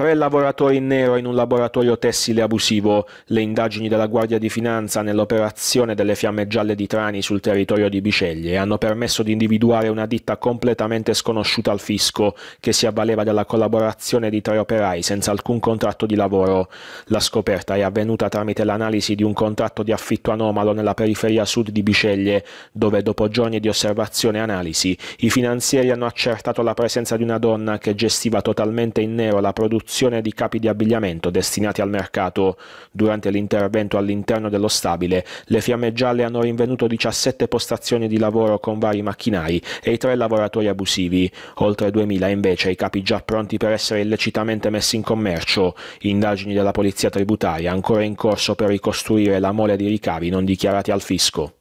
tre lavoratori in nero in un laboratorio tessile abusivo, le indagini della Guardia di Finanza nell'operazione delle fiamme gialle di Trani sul territorio di Biceglie hanno permesso di individuare una ditta completamente sconosciuta al fisco che si avvaleva della collaborazione di tre operai senza alcun contratto di lavoro. La scoperta è avvenuta tramite l'analisi di un contratto di affitto anomalo nella periferia sud di Biceglie, dove dopo giorni di osservazione e analisi i finanzieri hanno accertato la presenza di una donna che gestiva totalmente in nero la produzione produzione di capi di abbigliamento destinati al mercato. Durante l'intervento all'interno dello stabile, le fiamme gialle hanno rinvenuto 17 postazioni di lavoro con vari macchinari e i tre lavoratori abusivi. Oltre 2.000 invece i capi già pronti per essere illecitamente messi in commercio. Indagini della polizia tributaria ancora in corso per ricostruire la mole di ricavi non dichiarati al fisco.